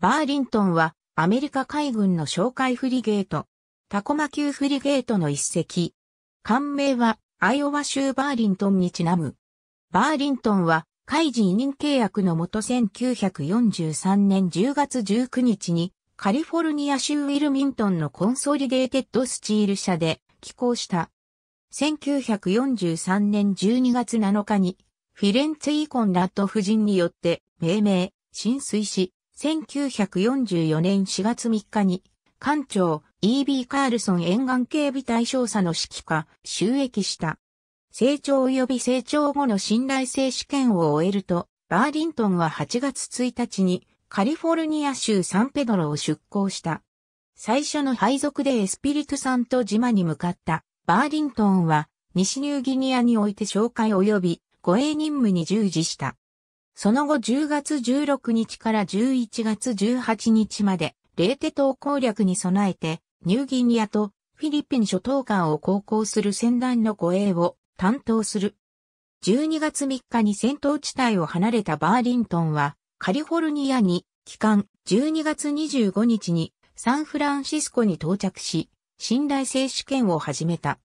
バーリントンはアメリカ海軍の哨戒フリゲート、タコマ級フリゲートの一隻。艦名はアイオワ州バーリントンにちなむ。バーリントンは海事委任契約のもと1943年10月19日にカリフォルニア州ウィルミントンのコンソリデーテッドスチール社で寄港した。1943年12月7日にフィレンツェイコンラット夫人によって命名、浸水し、1944年4月3日に、艦長 E.B. カールソン沿岸警備隊少佐の指揮下、収益した。成長及び成長後の信頼性試験を終えると、バーリントンは8月1日にカリフォルニア州サンペドロを出港した。最初の配属でエスピリトさんと島に向かったバーリントンは西ニューギニアにおいて紹介及び護衛任務に従事した。その後10月16日から11月18日まで、レーテ島攻略に備えて、ニューギニアとフィリピン諸島間を航行する船団の護衛を担当する。12月3日に戦闘地帯を離れたバーリントンは、カリフォルニアに、帰還12月25日にサンフランシスコに到着し、信頼性試験を始めた。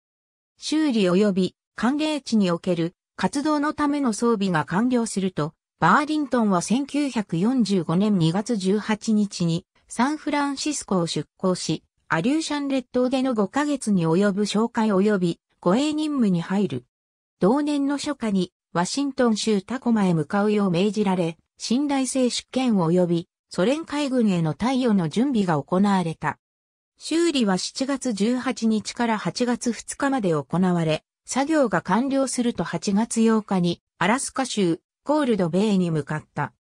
修理及び寒冷地における活動のための装備が完了すると、バーリントンは1945年2月18日にサンフランシスコを出港し、アリューシャン列島での5ヶ月に及ぶ紹介及び護衛任務に入る。同年の初夏にワシントン州タコマへ向かうよう命じられ、信頼性主権及びソ連海軍への貸与の準備が行われた。修理は7月18日から8月2日まで行われ、作業が完了すると8月8日にアラスカ州コールドベイに向かった。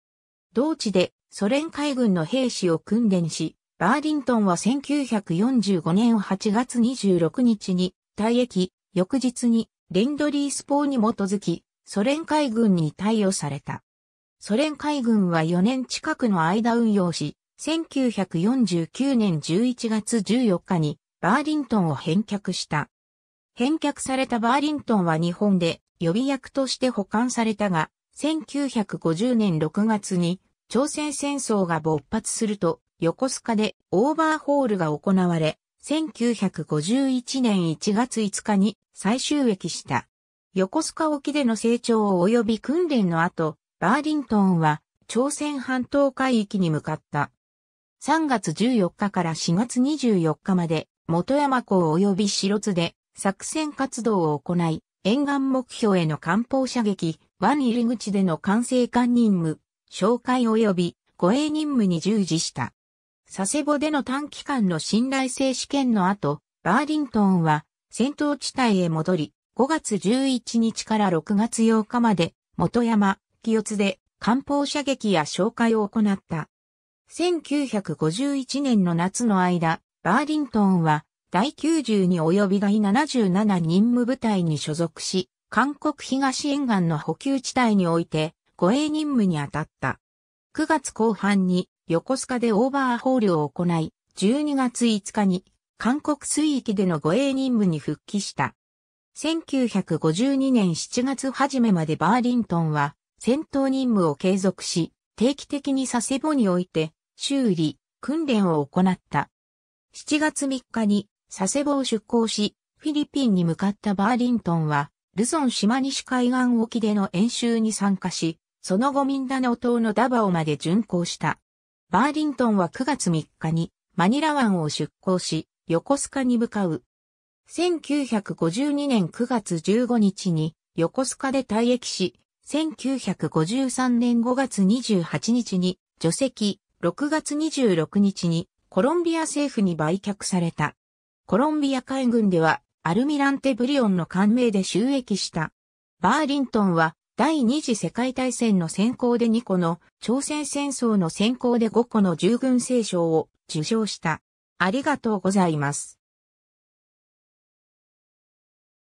同地でソ連海軍の兵士を訓練し、バーディントンは1945年8月26日に退役、翌日にレンドリースポーに基づき、ソ連海軍に対応された。ソ連海軍は4年近くの間運用し、1949年11月14日にバーリントンを返却した。返却されたバーリントンは日本で予備役として保管されたが、1950年6月に朝鮮戦争が勃発すると横須賀でオーバーホールが行われ、1951年1月5日に最終駅した。横須賀沖での成長及び訓練の後、バーリントンは朝鮮半島海域に向かった。3月14日から4月24日まで、元山港及び白津で作戦活動を行い、沿岸目標への艦砲射撃、湾入り口での管制官任務、紹介及び護衛任務に従事した。佐世保での短期間の信頼性試験の後、バーリントンは戦闘地帯へ戻り、5月11日から6月8日まで、元山、清津で、艦砲射撃や紹介を行った。1951年の夏の間、バーリントンは、第92及び第77任務部隊に所属し、韓国東沿岸の補給地帯において護衛任務に当たった。9月後半に横須賀でオーバーホールを行い、12月5日に韓国水域での護衛任務に復帰した。1952年7月初めまでバーリントンは戦闘任務を継続し、定期的に佐世保において修理、訓練を行った。7月3日に佐世保を出港し、フィリピンに向かったバーリントンはルソン島西海岸沖での演習に参加し、その後ミンダナオ島のダバオまで巡航した。バーリントンは9月3日にマニラ湾を出港し、横須賀に向かう。1952年9月15日に横須賀で退役し、1953年5月28日に除籍、6月26日にコロンビア政府に売却された。コロンビア海軍ではアルミランテブリオンの官名で収益した。バーリントンは第二次世界大戦の先行で2個の、朝鮮戦争の先行で5個の従軍聖賞を受賞した。ありがとうございます。